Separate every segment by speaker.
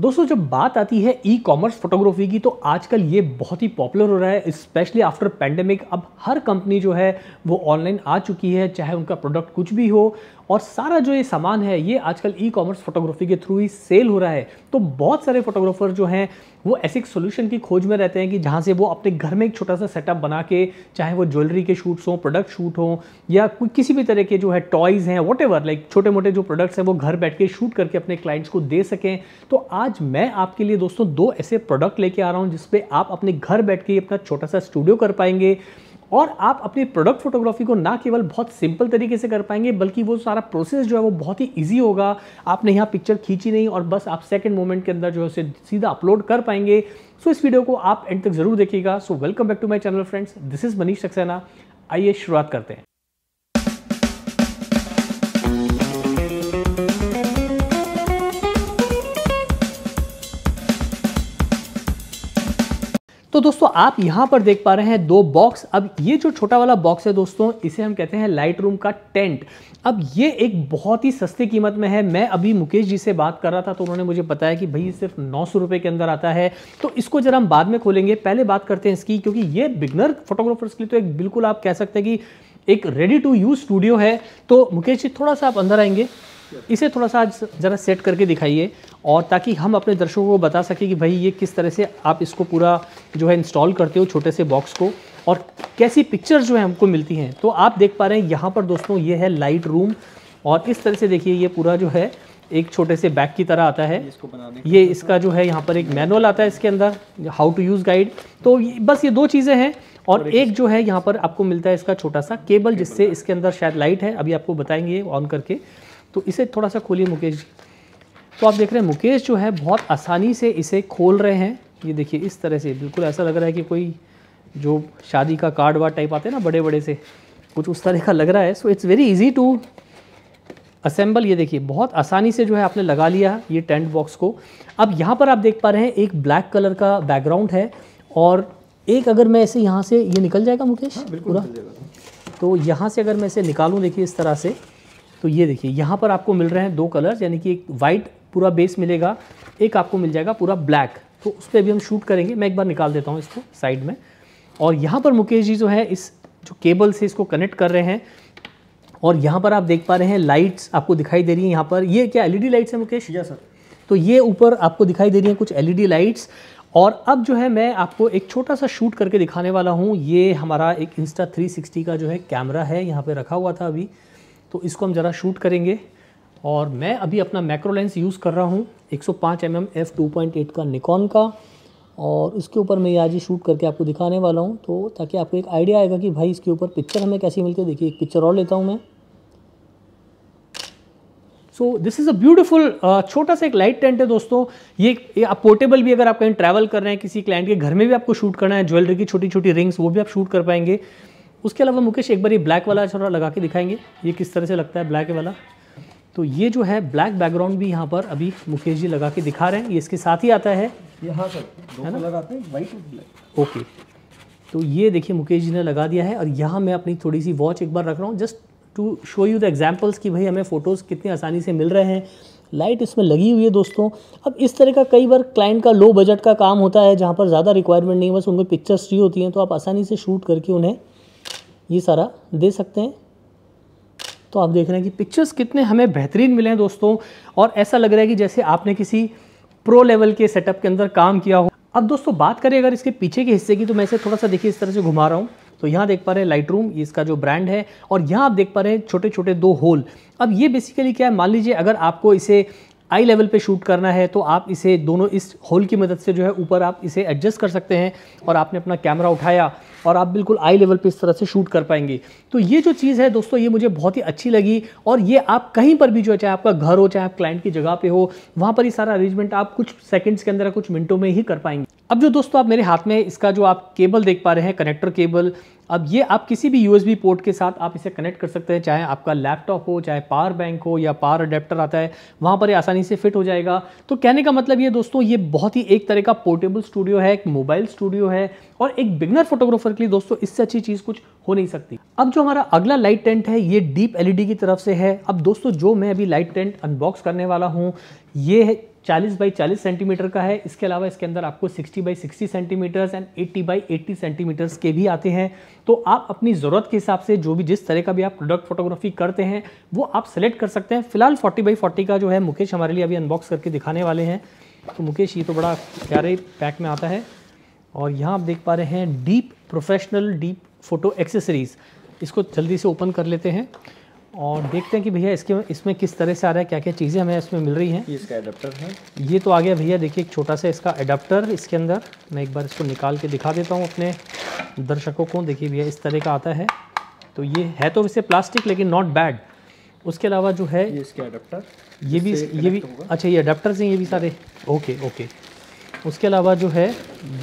Speaker 1: दोस्तों जब बात आती है ई कॉमर्स फोटोग्राफी की तो आजकल ये बहुत ही पॉपुलर हो रहा है स्पेशली आफ्टर पैंडेमिक अब हर कंपनी जो है वो ऑनलाइन आ चुकी है चाहे उनका प्रोडक्ट कुछ भी हो और सारा जो ये सामान है ये आजकल ई कॉमर्स फोटोग्राफी के थ्रू ही सेल हो रहा है तो बहुत सारे फोटोग्राफर जो हैं वो ऐसे एक सोल्यूशन की खोज में रहते हैं कि जहाँ से वो अपने घर में एक छोटा सा सेटअप बना के चाहे वो ज्वेलरी के शूट्स हों प्रोडक्ट शूट हों या कोई किसी भी तरह के जो है टॉयज़ हैं वॉट लाइक छोटे मोटे जो प्रोडक्ट्स हैं वो घर बैठ के शूट करके अपने क्लाइंट्स को दे सकें तो आज मैं आपके लिए दोस्तों दो ऐसे प्रोडक्ट लेके आ रहा हूँ जिसपे आप अपने घर बैठ के अपना छोटा सा स्टूडियो कर पाएंगे और आप अपनी प्रोडक्ट फोटोग्राफी को ना केवल बहुत सिंपल तरीके से कर पाएंगे बल्कि वो सारा प्रोसेस जो है वो बहुत ही ईजी होगा आपने यहाँ पिक्चर खींची नहीं और बस आप सेकेंड मोमेंट के अंदर जो है उसे सीधा अपलोड कर पाएंगे सो इस वीडियो को आप एंड तक जरूर देखिएगा so welcome back to my channel friends this is Manish Saxena आइए शुरुआत करते हैं तो दोस्तों आप यहां पर देख पा रहे हैं दो बॉक्स अब ये जो छोटा वाला बॉक्स है दोस्तों इसे हम कहते हैं लाइट रूम का टेंट अब ये एक बहुत ही सस्ती कीमत में है मैं अभी मुकेश जी से बात कर रहा था तो उन्होंने मुझे बताया कि भाई सिर्फ नौ सौ के अंदर आता है तो इसको जरा हम बाद में खोलेंगे पहले बात करते हैं इसकी क्योंकि ये बिगनर फोटोग्राफर्स के लिए तो एक बिल्कुल आप कह सकते हैं कि एक रेडी टू यूज स्टूडियो है तो मुकेश जी थोड़ा सा आप अंदर आएंगे इसे थोड़ा सा आज ज़रा सेट करके दिखाइए और ताकि हम अपने दर्शकों को बता सकें कि भाई ये किस तरह से आप इसको पूरा जो है इंस्टॉल करते हो छोटे से बॉक्स को और कैसी पिक्चर जो है हमको मिलती हैं तो आप देख पा रहे हैं यहाँ पर दोस्तों ये है लाइट रूम और इस तरह से देखिए ये पूरा जो है एक छोटे से बैग की तरह आता है इसको बनाने ये इसका जो है यहाँ पर एक मैनुअल आता है इसके अंदर हाउ टू यूज़ गाइड तो बस ये दो चीज़ें हैं और एक जो है यहाँ पर आपको मिलता है इसका छोटा सा केबल जिससे इसके अंदर शायद लाइट है अभी आपको बताएंगे ऑन करके तो इसे थोड़ा सा खोलिए मुकेश जी तो आप देख रहे हैं मुकेश जो है बहुत आसानी से इसे खोल रहे हैं ये देखिए इस तरह से बिल्कुल ऐसा लग रहा है कि कोई जो शादी का कार्ड वार्ड टाइप आते हैं ना बड़े बड़े से कुछ उस तरह का लग रहा है so it's very easy to assemble ये देखिए बहुत आसानी से जो है आपने लगा लिया ये टेंट बॉक्स को अब यहाँ पर आप देख पा रहे हैं एक ब्लैक कलर का बैकग्राउंड है और एक अगर मैं इसे यहाँ से ये निकल जाएगा मुकेश हाँ, पूरा तो यहाँ से अगर मैं इसे निकालूँ देखिए इस तरह से तो ये देखिए यहाँ पर आपको मिल रहे हैं दो कलर्स यानी कि एक वाइट पूरा बेस मिलेगा एक आपको मिल जाएगा पूरा ब्लैक तो उस पर भी हम शूट करेंगे मैं एक बार निकाल देता हूँ इसको साइड में और यहाँ पर मुकेश जी जो है इस जो केबल से इसको कनेक्ट कर रहे हैं और यहाँ पर आप देख पा रहे हैं लाइट्स आपको दिखाई दे रही है यहाँ पर ये क्या एलईडी लाइट्स है मुकेश या सर तो ये ऊपर आपको दिखाई दे रही हैं कुछ एलईडी लाइट्स और अब जो है मैं आपको एक छोटा सा शूट करके दिखाने वाला हूँ ये हमारा एक इंस्टा 360 का जो है कैमरा है यहाँ पे रखा हुआ था अभी तो इसको हम ज़रा शूट करेंगे और मैं अभी अपना मैक्रो लेंस यूज़ कर रहा हूँ 105 mm 2.8 का निकॉन का और उसके ऊपर मैं ये आज ही शूट करके आपको दिखाने वाला हूँ तो ताकि आपको एक आइडिया आएगा कि भाई इसके ऊपर पिक्चर हमें कैसी मिलती है देखिए एक पिक्चर और लेता हूँ मैं so this is a beautiful छोटा सा एक लाइट टेंट है दोस्तों ये आप पोर्टेबल भी अगर आप कहीं ट्रैवल कर रहे हैं किसी क्लाइंट के घर में भी आपको शूट करना है ज्वेलरी की छोटी छोटी रिंग्स वो भी आप शूट कर पाएंगे उसके अलावा मुकेश एक बार ये ब्लैक वाला थोड़ा लगा के दिखाएंगे ये किस तरह से लगता है ब्लैक वाला तो ये जो है ब्लैक बैकग्राउंड भी यहाँ पर अभी मुकेश जी लगा के दिखा रहे हैं ये इसके साथ ही आता है यहाँ सर लगाते हैं ओके तो ये देखिए मुकेश जी ने लगा दिया है और यहाँ मैं अपनी थोड़ी सी वॉच एक बार रख रहा हूँ just to show you the examples कि भाई हमें फ़ोटोज़ कितनी आसानी से मिल रहे हैं लाइट इसमें लगी हुई है दोस्तों अब इस तरह का कई बार क्लाइंट का लो बजट का काम होता है जहाँ पर ज़्यादा रिक्वायरमेंट नहीं है बस उनको पिक्चर्स फ्री होती हैं तो आप आसानी से शूट करके उन्हें ये सारा दे सकते हैं तो आप देख रहे हैं कि पिक्चर्स कितने हमें बेहतरीन मिले हैं दोस्तों और ऐसा लग रहा है कि जैसे आपने किसी प्रो लेवल के सेटअप के अंदर काम किया हो अब दोस्तों बात करें अगर इसके पीछे के हिस्से की तो मैं इसे थोड़ा सा देखिए इस तरह से घुमा रहा हूँ तो यहाँ देख पा रहे हैं लाइट रूम इसका जो ब्रांड है और यहाँ आप देख पा रहे हैं छोटे छोटे दो होल अब ये बेसिकली क्या है मान लीजिए अगर आपको इसे आई लेवल पे शूट करना है तो आप इसे दोनों इस होल की मदद से जो है ऊपर आप इसे एडजस्ट कर सकते हैं और आपने अपना कैमरा उठाया और आप बिल्कुल आई लेवल पे इस तरह से शूट कर पाएंगे तो ये जो चीज़ है दोस्तों ये मुझे बहुत ही अच्छी लगी और ये आप कहीं पर भी जो है चाहे आपका घर हो चाहे आप क्लाइंट की जगह पर हो वहाँ पर ही सारा अरेंजमेंट आप कुछ सेकेंड्स के अंदर कुछ मिनटों में ही कर पाएंगे अब जो दोस्तों आप मेरे हाथ में इसका जो आप केबल देख पा रहे हैं कनेक्टर केबल अब ये आप किसी भी यू पोर्ट के साथ आप इसे कनेक्ट कर सकते हैं चाहे आपका लैपटॉप हो चाहे पावर बैंक हो या पावर अडेप्टर आता है वहाँ पर ये आसानी से फिट हो जाएगा तो कहने का मतलब ये दोस्तों ये बहुत ही एक तरह का पोर्टेबल स्टूडियो है एक मोबाइल स्टूडियो है और एक बिगनर फोटोग्राफर के लिए दोस्तों इससे अच्छी चीज़ कुछ हो नहीं सकती अब जो हमारा अगला लाइट टेंट है ये डीप एल की तरफ से है अब दोस्तों जो मैं अभी लाइट टेंट अनबॉक्स करने वाला हूँ ये 40 बाई 40 सेंटीमीटर का है इसके अलावा इसके अंदर आपको 60 by 60 centimetres and 80 by 80 centimetres के भी आते हैं तो आप अपनी ज़रूरत के हिसाब से जो भी जिस तरह का भी आप प्रोडक्ट फोटोग्राफी करते हैं वो आप सेलेक्ट कर सकते हैं फिलहाल 40 बाई 40 का जो है मुकेश हमारे लिए अभी अनबॉक्स करके दिखाने वाले हैं तो मुकेश ये तो बड़ा प्यारे पैक में आता है और यहाँ आप देख पा रहे हैं deep professional deep photo accessories इसको जल्दी से ओपन कर लेते हैं और देखते हैं कि भैया इसके इसमें किस तरह से आ रहा है क्या क्या चीज़ें हमें इसमें मिल रही हैं ये इसका एडाप्टर है ये तो आ गया भैया देखिए एक छोटा सा इसका एडाप्टर इसके अंदर मैं एक बार इसको निकाल के दिखा देता हूँ अपने दर्शकों को देखिए भैया इस तरह का आता है तो ये है तो इससे प्लास्टिक लेकिन नॉट बैड उसके अलावा जो है ये इसके अडाप्टर ये भी ये भी अच्छा ये अडाप्टर हैं ये भी सारे ओके ओके उसके अलावा जो है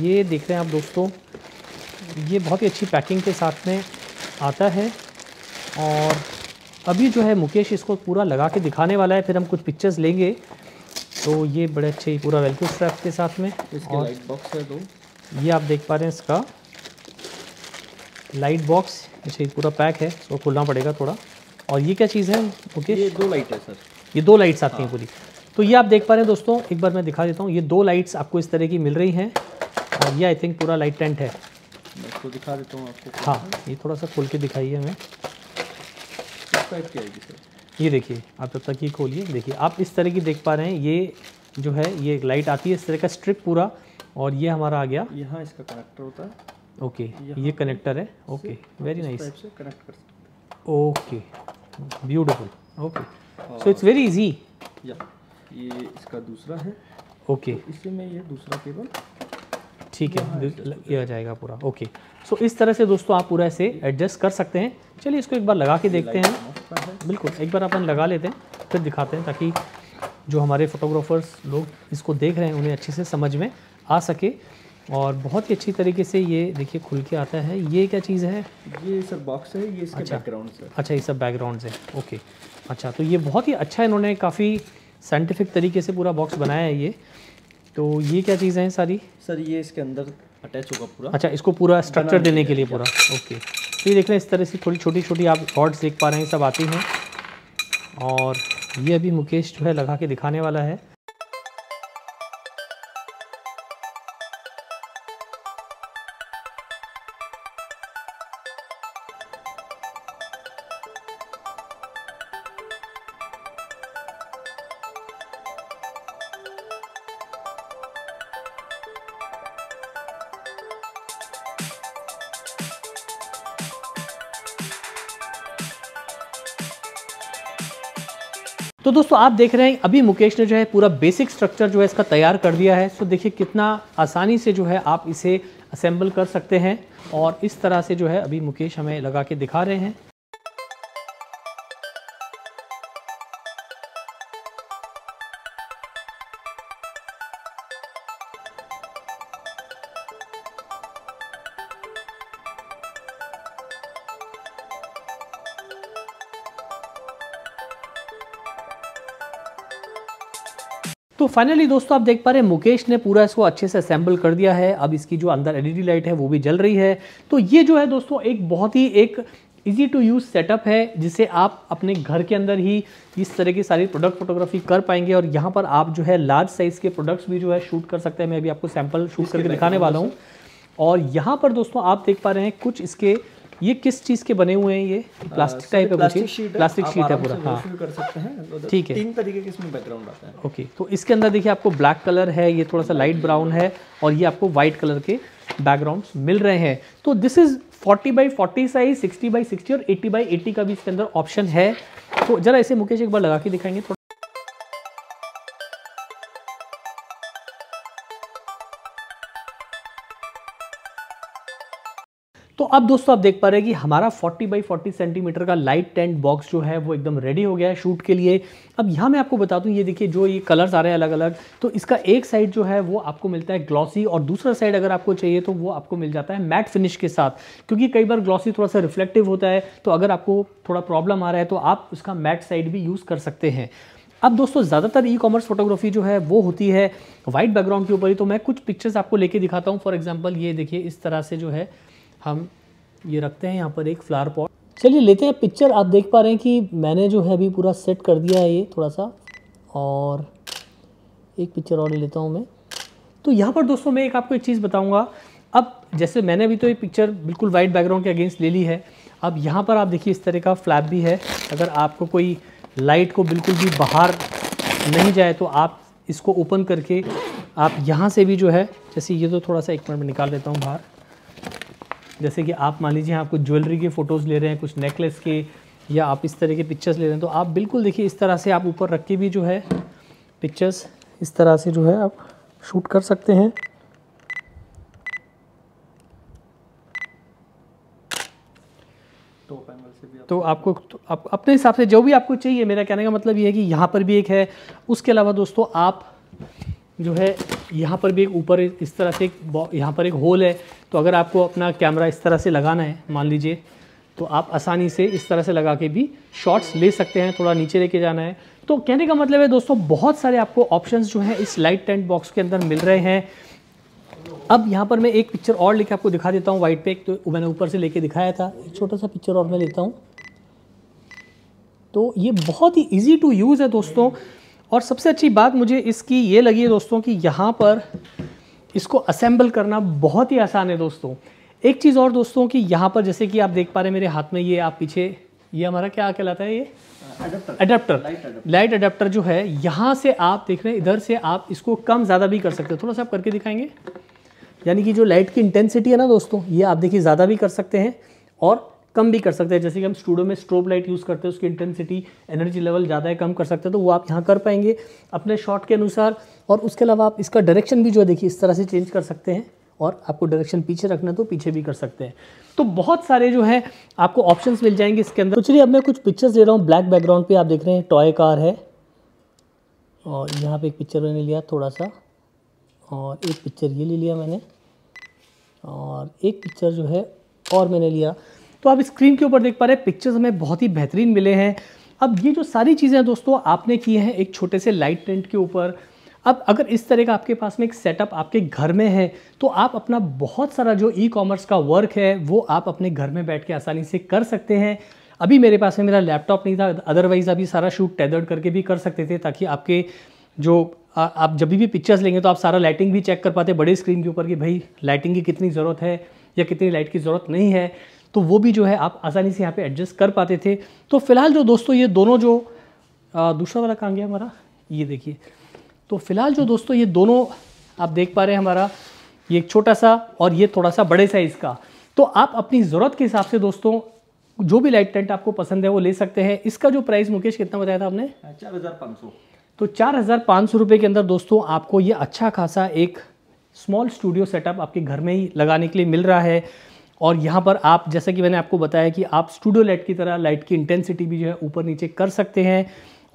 Speaker 1: ये देख रहे हैं आप दोस्तों ये बहुत ही अच्छी पैकिंग के साथ में आता है और अभी जो है मुकेश इसको पूरा लगा के दिखाने वाला है फिर हम कुछ पिक्चर्स लेंगे तो ये बड़े अच्छे ही पूरा वेलकम स्ट्रैप के साथ में इसके लाइट बॉक्स है दो ये आप देख पा रहे हैं इसका लाइट बॉक्स अच्छा ये पूरा पैक है इसको खोलना पड़ेगा थोड़ा और ये क्या चीज़ है मुकेश ये दो लाइट है सर ये दो लाइट्स आती हाँ। हैं पूरी तो ये आप देख पा रहे हैं दोस्तों एक बार मैं दिखा देता हूँ ये दो लाइट्स आपको इस तरह की मिल रही हैं और ये आई थिंक पूरा लाइट टेंट है मैं इसको दिखा देता हूँ आपको हाँ ये थोड़ा सा खोल के दिखाइए हमें टाइप की आएगी सर ये देखिए आप तब तक ये खोलिए देखिए आप इस तरह की देख पा रहे हैं ये जो है ये एक लाइट आती है इस तरह का स्ट्रिप पूरा और ये हमारा आ गया यहाँ इसका कनेक्टर होता है ओके okay, ये कनेक्टर है ओके वेरी नाइस कनेक्ट कर सकते okay beautiful okay so it's very easy या ये इसका दूसरा है ओके okay. तो इसमें ये दूसरा केबल ठीक है ये आ जाएगा पूरा ओके सो इस तरह से दोस्तों आप पूरा ऐसे एडजस्ट कर सकते हैं चलिए इसको एक बार लगा के देखते हैं बिल्कुल एक बार अपन लगा लेते हैं फिर दिखाते हैं ताकि जो हमारे फोटोग्राफर्स लोग इसको देख रहे हैं उन्हें अच्छे से समझ में आ सके और बहुत ही अच्छी तरीके से ये देखिए खुल के आता है ये क्या चीज़ है ये सर बॉक्स है ये इसके अच्छा, बैकग्राउंड से अच्छा ये सब बैकग्राउंड है ओके अच्छा तो ये बहुत ही अच्छा इन्होंने काफ़ी साइंटिफिक तरीके से पूरा बॉक्स बनाया है ये तो ये क्या चीज़ें हैं सारी सर ये इसके अंदर अटैच होगा पूरा अच्छा इसको पूरा स्ट्रक्चर देने के लिए पूरा ओके तो ये देख लें इस तरह से थोड़ी छोटी छोटी आप रॉड्स देख पा रहे हैं सब आती हैं और ये अभी मुकेश जो है लगा के दिखाने वाला है तो दोस्तों आप देख रहे हैं अभी मुकेश ने जो है पूरा बेसिक स्ट्रक्चर जो है इसका तैयार कर दिया है सो तो देखिए कितना आसानी से जो है आप इसे असेंबल कर सकते हैं और इस तरह से जो है अभी मुकेश हमें लगा के दिखा रहे हैं तो फाइनली दोस्तों आप देख पा रहे हैं मुकेश ने पूरा इसको अच्छे से असेंबल कर दिया है अब इसकी जो अंदर एलईडी लाइट है वो भी जल रही है तो ये जो है दोस्तों एक बहुत ही एक इजी टू यूज़ सेटअप है जिसे आप अपने घर के अंदर ही इस तरह की सारी प्रोडक्ट फोटोग्राफी कर पाएंगे और यहाँ पर आप जो है लार्ज साइज़ के प्रोडक्ट्स भी जो है शूट कर सकते हैं मैं अभी आपको सैम्पल शूट करके दिखाने वाला हूँ और यहाँ पर दोस्तों आप देख पा रहे हैं कुछ इसके ये किस चीज़ के बने हुए हैं ये प्लास्टिक टाइप है कुछ प्लास्टिक शीट है पूरा हाँ कर सकते हैं मतलब ठीक है तीन तरीके के इसमें बैकग्राउंड आता है ओके तो इसके अंदर देखिए आपको ब्लैक कलर है ये थोड़ा सा लाइट ब्राउन है और ये आपको व्हाइट कलर के बैकग्राउंड्स मिल रहे हैं तो this is 40 by 40 size 60 by 60 और 80 बाई 80 का भी इसके अंदर ऑप्शन है तो ज़रा इसे मुकेश एक बार लगा के दिखाएंगे अब दोस्तों आप देख पा रहे हैं कि हमारा 40 बाई 40 सेंटीमीटर का लाइट टेंट बॉक्स जो है वो एकदम रेडी हो गया है शूट के लिए अब यहाँ मैं आपको बता दूँ ये देखिए जो ये कलर्स आ रहे हैं अलग अलग तो इसका एक साइड जो है वो आपको मिलता है ग्लॉसी और दूसरा साइड अगर आपको चाहिए तो वो आपको मिल जाता है मैट फिनिश के साथ क्योंकि कई बार ग्लॉसी थोड़ा सा रिफ्लेक्टिव होता है तो अगर आपको थोड़ा प्रॉब्लम आ रहा है तो आप उसका मैट साइड भी यूज़ कर सकते हैं अब दोस्तों ज़्यादातर ई कॉमर्स फोटोग्राफी जो है वो होती है वाइट बैकग्राउंड के ऊपर ही तो मैं कुछ पिक्चर्स आपको लेके दिखाता हूँ फॉर एग्जाम्पल ये देखिए इस तरह से जो है हम ये रखते हैं यहाँ पर एक फ्लावर पॉट चलिए लेते हैं पिक्चर आप देख पा रहे हैं कि मैंने जो है अभी पूरा सेट कर दिया है ये थोड़ा सा और एक पिक्चर और लेता हूँ मैं तो यहाँ पर दोस्तों मैं एक आपको एक चीज़ बताऊँगा अब जैसे मैंने अभी तो ये पिक्चर बिल्कुल वाइट बैकग्राउंड के अगेंस्ट ले ली है अब यहाँ पर आप देखिए इस तरह का फ्लैप भी है अगर आपको कोई लाइट को बिल्कुल भी बाहर नहीं जाए तो आप इसको ओपन करके आप यहाँ से भी जो है जैसे ये तो थोड़ा सा एक मिनट में निकाल देता हूँ बाहर जैसे कि आप मान लीजिए आप कुछ ज्वेलरी के फ़ोटोज़ ले रहे हैं कुछ नेकलेस के या आप इस तरह के पिक्चर्स ले रहे हैं तो आप बिल्कुल देखिए इस तरह से आप ऊपर रख के भी जो है पिक्चर्स इस तरह से जो है आप शूट कर सकते हैं तो आपको तो आप अपने हिसाब से जो भी आपको चाहिए मेरा कहने का मतलब ये है कि यहाँ पर भी एक है उसके अलावा दोस्तों आप जो है यहाँ पर भी एक ऊपर इस तरह से एक यहाँ पर एक होल है तो अगर आपको अपना कैमरा इस तरह से लगाना है मान लीजिए तो आप आसानी से इस तरह से लगा के भी शॉट्स ले सकते हैं थोड़ा नीचे लेके जाना है तो कहने का मतलब है दोस्तों बहुत सारे आपको ऑप्शंस जो हैं इस लाइट टेंट बॉक्स के अंदर मिल रहे हैं अब यहाँ पर मैं एक पिक्चर और लेके आपको दिखा देता हूँ वाइट पे तो मैंने ऊपर से लेके दिखाया था एक छोटा सा पिक्चर और मैं लेता हूँ तो ये बहुत ही ईजी टू यूज़ है दोस्तों और सबसे अच्छी बात मुझे इसकी ये लगी है दोस्तों कि यहाँ पर इसको असेंबल करना बहुत ही आसान है दोस्तों एक चीज़ और दोस्तों कि यहाँ पर जैसे कि आप देख पा रहे मेरे हाथ में ये आप पीछे ये हमारा क्या कहलाता है ये अडेप्टर लाइट अडेप्टर जो है यहाँ से आप देख रहे हैं इधर से आप इसको कम ज़्यादा भी कर सकते हो थोड़ा सा आप करके दिखाएंगे यानी कि जो लाइट की इंटेंसिटी है ना दोस्तों ये आप देखिए ज़्यादा भी कर सकते हैं और कम भी कर सकते हैं जैसे कि हम स्टूडियो में स्ट्रोब लाइट यूज़ करते हैं उसकी इंटेंसिटी एनर्जी लेवल ज़्यादा है कम कर सकते हैं तो वो आप यहाँ कर पाएंगे अपने शॉट के अनुसार और उसके अलावा आप इसका डायरेक्शन भी जो है देखिए इस तरह से चेंज कर सकते हैं और आपको डायरेक्शन पीछे रखना तो पीछे भी कर सकते हैं तो बहुत सारे जो है आपको ऑप्शन मिल जाएंगे इसके अंदर तो चलिए अब मैं कुछ पिक्चर्स दे रहा हूँ ब्लैक बैकग्राउंड पर आप देख रहे हैं टॉय कार है और यहाँ पर एक पिक्चर मैंने लिया थोड़ा सा और एक पिक्चर ये ले लिया मैंने और एक पिक्चर जो है और मैंने लिया तो आप स्क्रीन के ऊपर देख पा रहे हैं पिक्चर्स हमें बहुत ही बेहतरीन मिले हैं अब ये जो सारी चीज़ें दोस्तों आपने की हैं एक छोटे से लाइट टेंट के ऊपर अब अगर इस तरह का आपके पास में एक सेटअप आपके घर में है तो आप अपना बहुत सारा जो ई कॉमर्स का वर्क है वो आप अपने घर में बैठ के आसानी से कर सकते हैं अभी मेरे पास में मेरा लैपटॉप नहीं था अदरवाइज़ अभी सारा शूट टेदर्ड करके भी कर सकते थे ताकि आपके जो आ, आप जब भी पिक्चर्स लेंगे तो आप सारा लाइटिंग भी चेक कर पाते बड़े स्क्रीन के ऊपर कि भाई लाइटिंग की कितनी ज़रूरत है या कितनी लाइट की ज़रूरत नहीं है तो वो भी जो है आप आसानी से यहाँ पे एडजस्ट कर पाते थे तो फिलहाल जो दोस्तों ये दोनों जो दूसरा वाला कहाँ गया हमारा ये देखिए तो फिलहाल जो दोस्तों ये दोनों आप देख पा रहे हैं हमारा ये एक छोटा सा और ये थोड़ा सा बड़े साइज़ का तो आप अपनी ज़रूरत के हिसाब से दोस्तों जो भी लाइट टेंट आपको पसंद है वो ले सकते हैं इसका जो प्राइस मुकेश कितना बताया था आपने हाँ, चार हज़ार पाँच सौ तो चार हज़ार पाँच सौ रुपये के अंदर दोस्तों आपको ये अच्छा खासा एक स्मॉल स्टूडियो सेटअप आपके घर में ही लगाने के लिए मिल रहा है और यहाँ पर आप जैसा कि मैंने आपको बताया कि आप स्टूडियो लाइट की तरह लाइट की इंटेंसिटी भी जो है ऊपर नीचे कर सकते हैं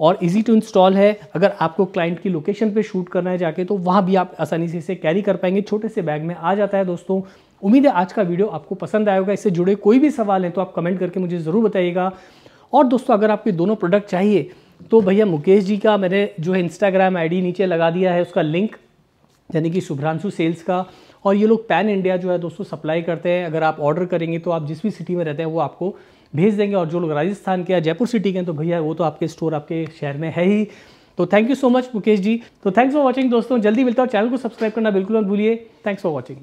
Speaker 1: और इजी टू इंस्टॉल है अगर आपको क्लाइंट की लोकेशन पे शूट करना है जाके तो वहाँ भी आप आसानी से इसे कैरी कर पाएंगे छोटे से बैग में आ जाता है दोस्तों उम्मीद है आज का वीडियो आपको पसंद आएगा इससे जुड़े कोई भी सवाल है तो आप कमेंट करके मुझे ज़रूर बताइएगा और दोस्तों अगर आपके दोनों प्रोडक्ट चाहिए तो भैया मुकेश जी का मैंने जो है इंस्टाग्राम आई नीचे लगा दिया है उसका लिंक यानी कि शुभ्रांशु सेल्स का और ये लोग पैन इंडिया जो है दोस्तों सप्लाई करते हैं अगर आप ऑर्डर करेंगे तो आप जिस भी सिटी में रहते हैं वो आपको भेज देंगे और जो लोग राजस्थान के या जयपुर सिटी के हैं तो भैया वो तो आपके स्टोर आपके शहर में है ही तो thank you so much Mukesh ji तो थैंक्स फॉर वॉचिंग दोस्तों जल्दी मिलता हूँ चैनल को सब्सक्राइब करना बिल्कुल मत भूलिए थैंक्स फॉर वॉचिंग